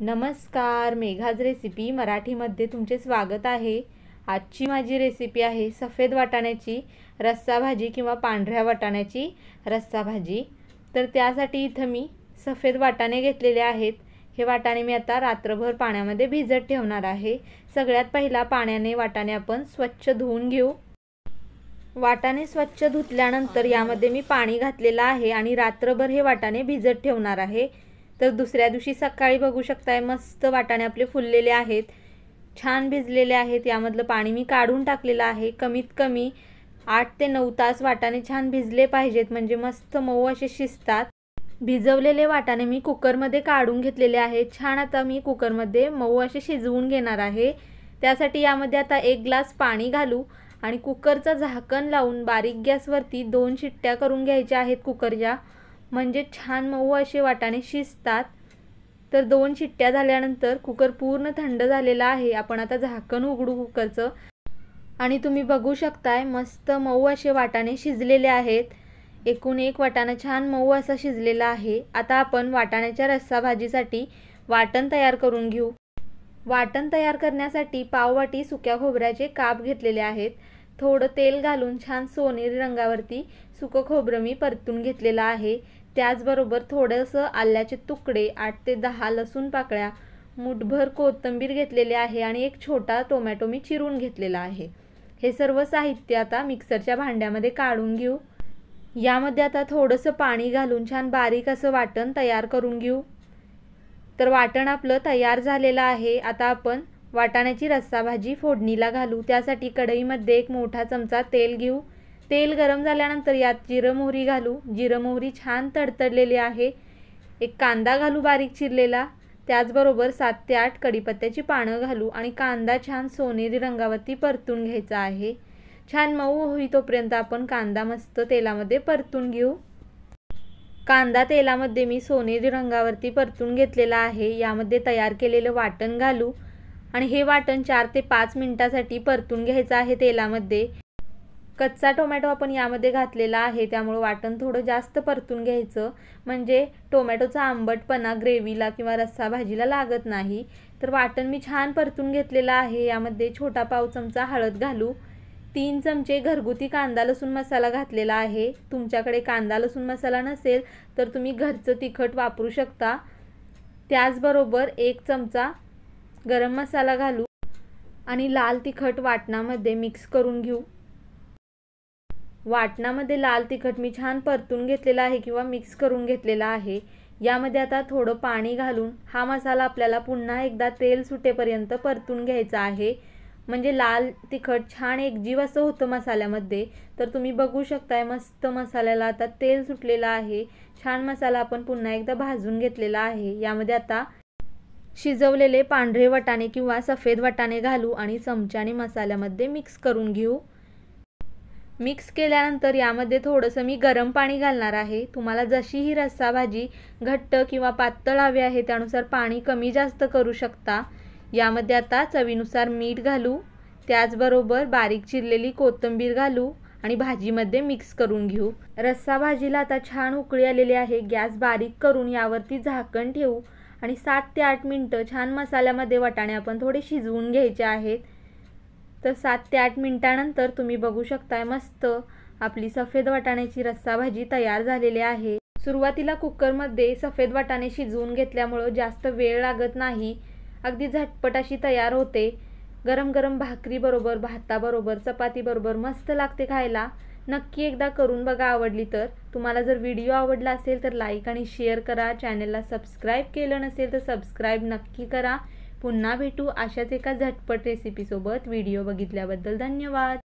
नमस्कार मेघाज रेसिपी मराठीमध्ये तुमचे स्वागत आहे आजची माझी रेसिपी आहे सफेद वाटाण्याची रस्सा भाजी किंवा पांढऱ्या वाटाण्याची रस्सा भाजी तर त्यासाठी इथं मी सफेद वाटाणे घेतलेले आहेत हे वाटाणे मी आता रात्रभर पाण्यामध्ये भिजत ठेवणार आहे सगळ्यात पहिला पाण्याने वाटाणे आपण स्वच्छ धुवून घेऊ वाटाणे स्वच्छ धुतल्यानंतर यामध्ये मी पाणी घातलेलं आहे आणि रात्रभर हे वाटाणे भिजत ठेवणार आहे तर दुसऱ्या दिवशी सकाळी बघू शकताय मस्त वाटाणे आपले फुललेले आहेत छान भिजलेले आहेत यामधलं पाणी मी काढून टाकलेलं आहे कमीत कमी आठ ते नऊ तास वाटाणे छान भिजले पाहिजेत म्हणजे मस्त मऊ असे शिजतात भिजवलेले वाटाणे मी कुकरमध्ये काढून घेतलेले आहे छान आता मी कुकरमध्ये मऊ असे शिजवून घेणार आहे त्यासाठी यामध्ये आता एक ग्लास पाणी घालू आणि कुकरचं झाकण लावून बारीक गॅसवरती दोन शिट्ट्या करून घ्यायच्या आहेत कुकरच्या म्हणजे छान मऊ असे वाटाणे शिजतात तर दोन शिट्ट्या झाल्यानंतर कुकर पूर्ण थंड झालेला आहे आपण आता झाकण उघडू कुकरचं आणि तुम्ही बघू शकताय मस्त मऊ असे वाटाणे शिजलेले आहेत एकूण एक वाटाणा छान मऊ असा शिजलेला आहे आता आपण वाटाण्याच्या रस्सा भाजीसाठी वाटण तयार करून घेऊ वाटण तयार करण्यासाठी पाववाटी सुक्या खोबऱ्याचे काप घेतलेले आहेत थोडं तेल घालून छान सोनेरी रंगावरती सुकं खोबरं मी परतून घेतलेलं आहे त्याचबरोबर थोडंसं आल्याचे तुकडे आठ ते दहा लसूण पाकळ्या मुठभर कोथंबीर घेतलेली आहे आणि एक छोटा टोमॅटो मी चिरून घेतलेला आहे हे सर्व साहित्य आता मिक्सरच्या भांड्यामध्ये काढून घेऊ यामध्ये आता थोडंसं पाणी घालून छान बारीक असं वाटण तयार करून घेऊ तर वाटण आपलं तयार झालेलं आहे आता आपण वाटाण्याची रस्साभाजी फोडणीला घालू त्यासाठी कढईमध्ये एक मोठा चमचा तेल घेऊ तेल गरम झाल्यानंतर यात जिरं मोहरी घालू जिरं मोहरी छान तडतडलेली आहे एक कांदा घालू बारीक चिरलेला त्याचबरोबर सात ते आठ कडीपत्त्याची पानं घालू आणि कांदा छान सोनेरी रंगावरती परतून घ्यायचा आहे छान मऊ होई तोपर्यंत आपण कांदा मस्त तेलामध्ये परतून घेऊ कांदा तेलामध्ये मी सोनेरी रंगावरती परतून घेतलेला आहे यामध्ये तयार केलेलं वाटण घालू आणि हे वाटण चार ते पाच मिनिटासाठी परतून घ्यायचं आहे तेलामध्ये कच्चा टोमॅटो आपण यामध्ये घातलेला आहे त्यामुळं वाटण थोडं जास्त परतून घ्यायचं म्हणजे टोमॅटोचा आंबटपणा ग्रेव्हीला किंवा रस्सा भाजीला लागत नाही तर वाटण मी छान परतून घेतलेलं आहे यामध्ये छोटा पाव चमचा हळद घालू तीन चमचे घरगुती कांदा लसूण मसाला घातलेला आहे तुमच्याकडे कांदा लसूण मसाला नसेल तर तुम्ही घरचं तिखट वापरू शकता त्याचबरोबर एक चमचा गरम मसाला घालू आणि लाल तिखट वाटणामध्ये मिक्स करून घेऊ वाटणामध्ये लाल तिखट मी छान परतून घेतलेला आहे किंवा मिक्स करून घेतलेला आहे यामध्ये आता थोडं पाणी घालून हा मसाला आपल्याला पुन्हा एकदा तेल सुटेपर्यंत परतून घ्यायचा आहे म्हणजे लाल तिखट छान एकजीव असं होतं मसाल्यामध्ये तर तुम्ही बघू शकताय मस्त मसाल्याला आता तेल सुटलेलं आहे छान मसाला आपण पुन्हा एकदा भाजून घेतलेला आहे यामध्ये आता शिजवलेले पांढरे वटाणे किंवा सफेद वटाणे घालू आणि चमच्याने मसाल्यामध्ये मिक्स करून घेऊ मिक्स केल्यानंतर यामध्ये थोडंसं मी गरम पाणी घालणार आहे तुम्हाला जशी ही रस्सा भाजी घट्ट किंवा पातळ हवी आहे त्यानुसार पाणी कमी जास्त करू शकता यामध्ये आता चवीनुसार मीठ घालू त्याचबरोबर बारीक चिरलेली कोथिंबीर घालू आणि भाजीमध्ये मिक्स करून घेऊ रस्सा भाजीला आता छान उकळी आलेली आहे गॅस बारीक करून यावरती झाकण ठेवू आणि सात ते आठ मिनटं छान मसाल्यामध्ये वटाणे आपण थोडे शिजवून घ्यायचे आहेत तर सात ते आठ मिनटानंतर तुम्ही बघू शकताय मस्त आपली सफेद वाटाण्याची रस्साभाजी तयार झालेली आहे सुरुवातीला कुकरमध्ये सफेद वाटाणे शिजवून घेतल्यामुळं जास्त वेळ लागत नाही अगदी झटपट अशी तयार होते गरम गरम भाकरी बरोबर भाताबरोबर बरोबर मस्त लागते खायला नक्की एकदा करून बघा आवडली तर तुम्हाला जर व्हिडिओ आवडला असेल तर लाईक आणि शेअर करा चॅनलला सबस्क्राईब केलं नसेल तर सबस्क्राईब नक्की करा पुन्हा भेटू अशाच एका झटपट रेसिपीसोबत व्हिडिओ बघितल्याबद्दल धन्यवाद